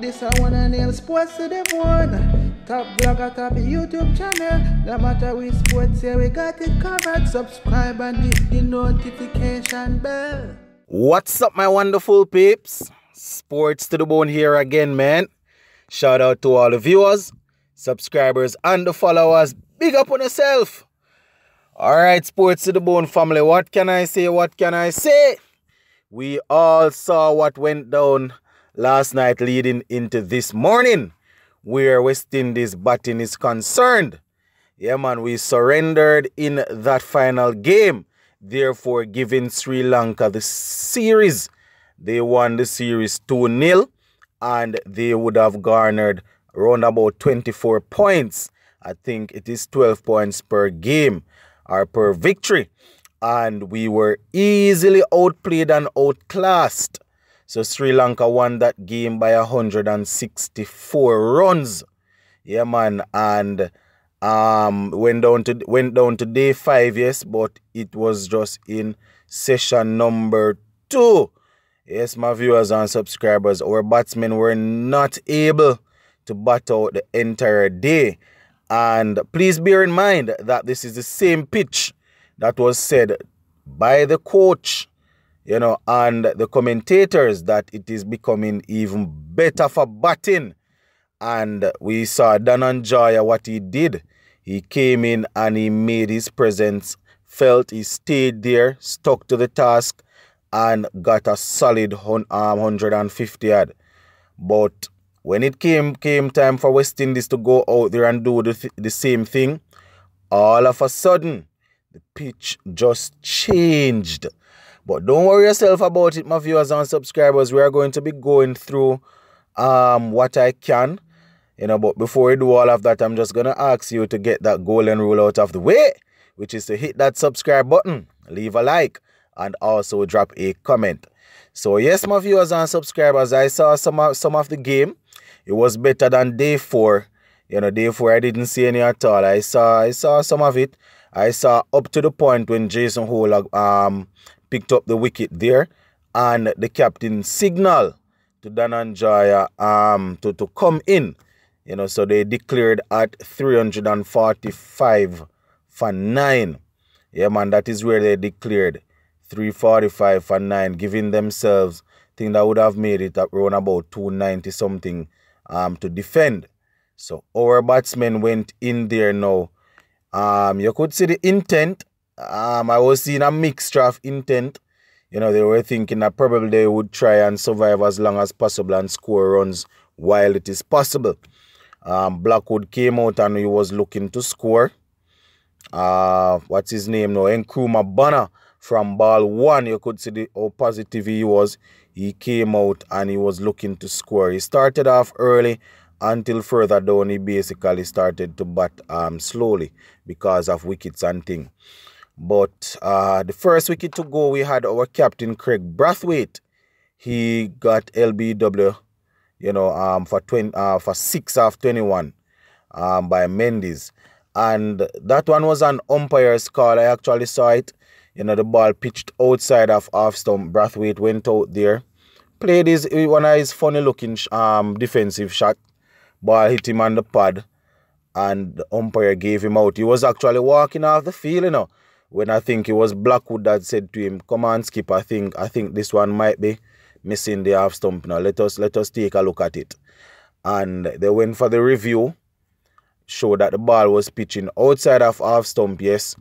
This I one and name sports to the one. Top blogger, top YouTube channel. No matter we sports here, we got it covered. Subscribe and hit the notification bell. What's up, my wonderful peeps? Sports to the bone here again, man. Shout out to all the viewers, subscribers, and the followers. Big up on yourself. Alright, Sports to the Bone family, what can I say? What can I say? We all saw what went down last night leading into this morning where West Indies batting is concerned. Yeah, man, we surrendered in that final game, therefore giving Sri Lanka the series. They won the series 2-0 and they would have garnered around about 24 points. I think it is 12 points per game or per victory. And we were easily outplayed and outclassed. So Sri Lanka won that game by 164 runs. Yeah, man. And um went down to went down to day five, yes, but it was just in session number two. Yes, my viewers and subscribers, our batsmen were not able to bat out the entire day. And please bear in mind that this is the same pitch that was said by the coach you know, and the commentators that it is becoming even better for batting. And we saw Dananjaya what he did. He came in and he made his presence felt. He stayed there, stuck to the task, and got a solid um, 150 yard. But when it came came time for West Indies to go out there and do the, th the same thing, all of a sudden, the pitch just changed. But don't worry yourself about it, my viewers and subscribers. We are going to be going through um, what I can. You know, but before we do all of that, I'm just going to ask you to get that golden rule out of the way, which is to hit that subscribe button, leave a like, and also drop a comment. So yes, my viewers and subscribers, I saw some of, some of the game. It was better than day four. You know, day four I didn't see any at all. I saw I saw some of it. I saw up to the point when Jason Hole um picked up the wicket there. And the captain signal to Dananjaya um, to, to come in. You know, so they declared at 345 for 9. Yeah, man, that is where they declared 345 for 9, giving themselves thing that would have made it around about 290 something um, to defend. So our batsmen went in there now. Um, you could see the intent um, I was seeing a mixture of intent. You know, they were thinking that probably they would try and survive as long as possible and score runs while it is possible. Um, Blackwood came out and he was looking to score. Uh, what's his name now? Nkrumah Banner from ball one. You could see the, how positive he was. He came out and he was looking to score. He started off early until further down he basically started to bat um, slowly because of wickets and thing. But uh, the first wicket to go, we had our captain Craig Brathwaite. He got LBW, you know, um, for 20, uh, for six of 21 um, by Mendes. And that one was an umpire's call. I actually saw it. You know, the ball pitched outside of off stump. Brathwaite went out there, played his one of his funny looking um, defensive shot. Ball hit him on the pad, and the umpire gave him out. He was actually walking off the field, you know when I think it was Blackwood that said to him, Come on, skip, I think I think this one might be missing the half stump now. Let us let us take a look at it. And they went for the review, showed that the ball was pitching outside of half stump, yes,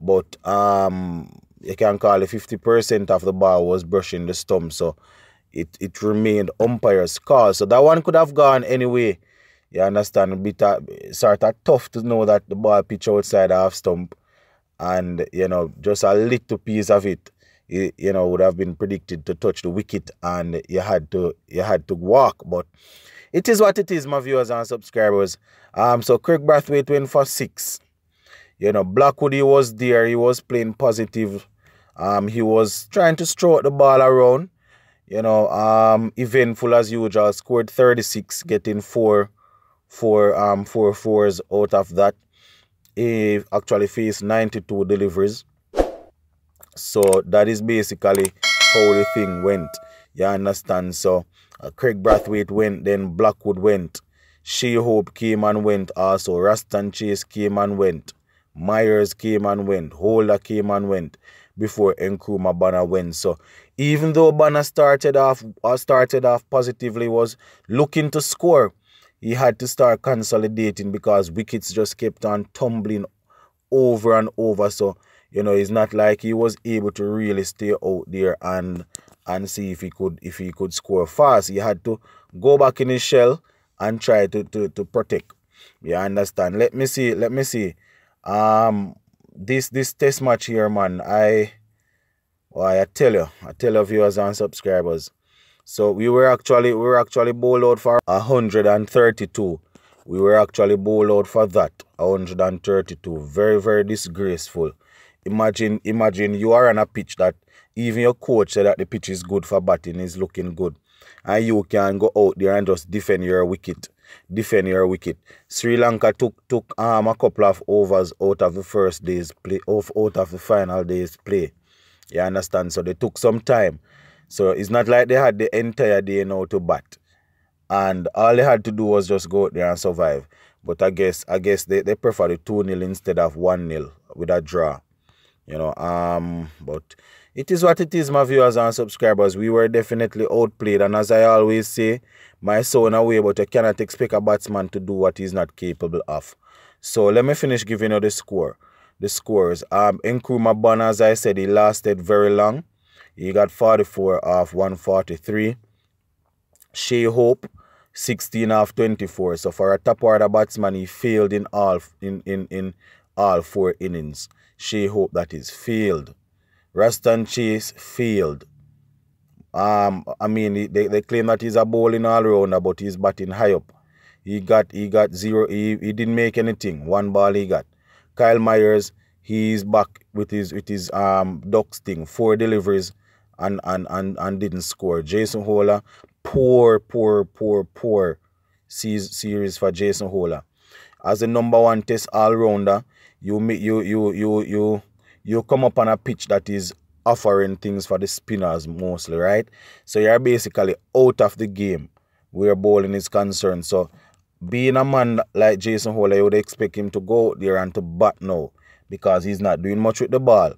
but um you can call it 50% of the ball was brushing the stump, so it, it remained umpire's call. So that one could have gone anyway. You understand? A bit of, uh, sort of tough to know that the ball pitch outside half stump and you know just a little piece of it you know would have been predicted to touch the wicket and you had to you had to walk but it is what it is my viewers and subscribers um so Kirk Brathwaite went for six you know Blackwood he was there he was playing positive um he was trying to stroke the ball around you know um eventful as usual scored 36 getting four four um four fours out of that he actually faced 92 deliveries so that is basically how the thing went you understand so uh, Craig Brathwaite went then Blackwood went She Hope came and went also Ruston Chase came and went Myers came and went Holder came and went before Nkrumah Banner went so even though Banner started off uh, started off positively was looking to score he had to start consolidating because wickets just kept on tumbling over and over. So, you know, it's not like he was able to really stay out there and and see if he could if he could score fast. He had to go back in his shell and try to to, to protect. You understand? Let me see. Let me see. Um, this this test match here, man. I, well, I tell you, I tell you, viewers and subscribers. So we were actually we were actually bowled out for 132. We were actually bowled out for that 132. Very very disgraceful. Imagine imagine you are on a pitch that even your coach said that the pitch is good for batting is looking good, and you can go out there and just defend your wicket defend your wicket. Sri Lanka took took um, a couple of overs out of the first day's play, off out of the final day's play. You understand? So they took some time so it's not like they had the entire day now to bat. And all they had to do was just go out there and survive. But I guess I guess they, they prefer the 2 0 instead of 1 0 with a draw. You know, um, but it is what it is, my viewers and subscribers. We were definitely outplayed, and as I always say, my son away, but you cannot expect a batsman to do what he's not capable of. So let me finish giving you the score. The scores. Um Nkrumah Bon, as I said, he lasted very long. He got 44 off 143. Shea Hope, 16 off 24. So for a top order batsman, he failed in all in, in, in all four innings. Shea Hope, that is, failed. Ruston Chase failed. Um, I mean, they, they claim that he's a bowling all-rounder, but he's batting high up. He got he got zero. He, he didn't make anything. One ball he got. Kyle Myers, he's back with his with his um ducks thing. Four deliveries, and, and, and, and didn't score. Jason Hola, poor, poor, poor, poor series for Jason Hola. As a number one test all-rounder, you, you, you, you, you, you come up on a pitch that is offering things for the spinners mostly, right? So you're basically out of the game where bowling is concerned. So being a man like Jason Holler, you would expect him to go out there and to bat now because he's not doing much with the ball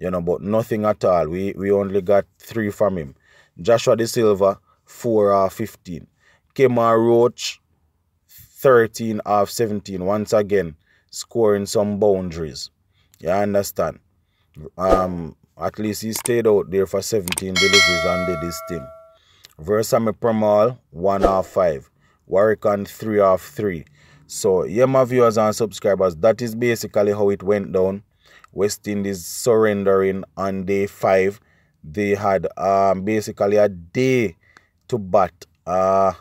you know, but nothing at all. We we only got three from him. Joshua De Silva, four off fifteen. Kemar Roach, thirteen of seventeen. Once again, scoring some boundaries. You understand? Um, at least he stayed out there for 17 deliveries and did this thing. Versame Pramal, one off five. Waricon three off three. So yeah, my viewers and subscribers, that is basically how it went down West Indies surrendering on day five. They had um, basically a day to bat. Uh,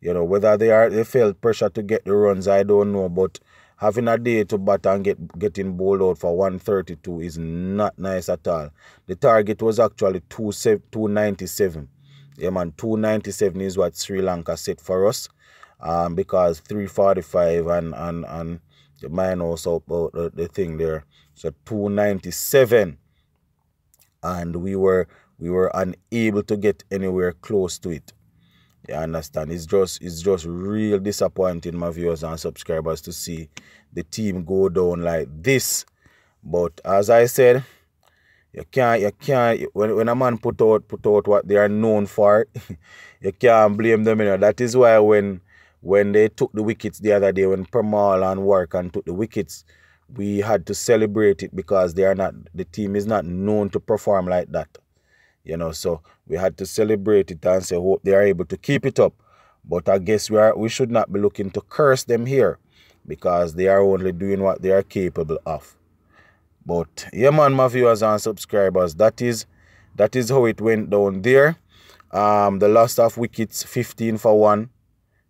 you know, whether they are they felt pressure to get the runs, I don't know. But having a day to bat and get getting bowled out for 132 is not nice at all. The target was actually 297. Yeah, man, 297 is what Sri Lanka set for us. Um, because 345 and, and, and the mine also about the, the thing there. So 297. And we were we were unable to get anywhere close to it. You understand? It's just it's just real disappointing, my viewers and subscribers, to see the team go down like this. But as I said, you can't you can't when, when a man put out put out what they are known for, you can't blame them. You know? That is why when when they took the wickets the other day, when Permal and Work and took the wickets, we had to celebrate it because they are not the team is not known to perform like that. You know, so we had to celebrate it and say hope they are able to keep it up. But I guess we are we should not be looking to curse them here because they are only doing what they are capable of. But yeah man, my viewers and subscribers, that is that is how it went down there. Um the loss of wickets 15 for 1.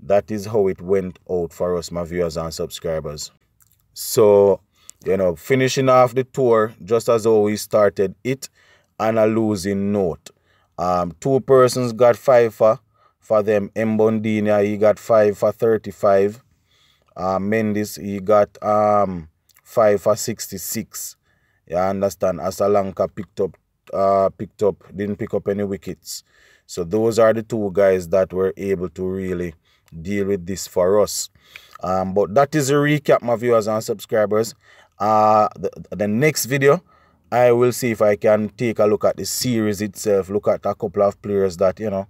That is how it went out for us, my viewers and subscribers. So, you know, finishing off the tour just as always started it on a losing note. Um, two persons got five for, for them. Mbondina, he got five for 35. Uh, Mendes, he got um, five for 66. You understand? Asalanka picked up, uh, picked up, didn't pick up any wickets. So those are the two guys that were able to really deal with this for us. Um, but that is a recap, my viewers and subscribers. Uh, the, the next video, I will see if I can take a look at the series itself, look at a couple of players that, you know,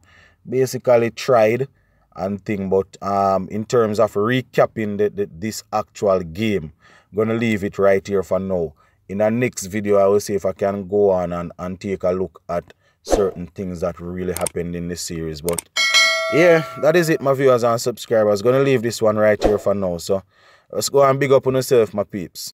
basically tried and thing. But um, in terms of recapping the, the, this actual game, I'm going to leave it right here for now. In the next video, I will see if I can go on and, and take a look at certain things that really happened in this series. But yeah, that is it, my viewers and subscribers. Gonna leave this one right here for now. So let's go and big up on yourself, my peeps.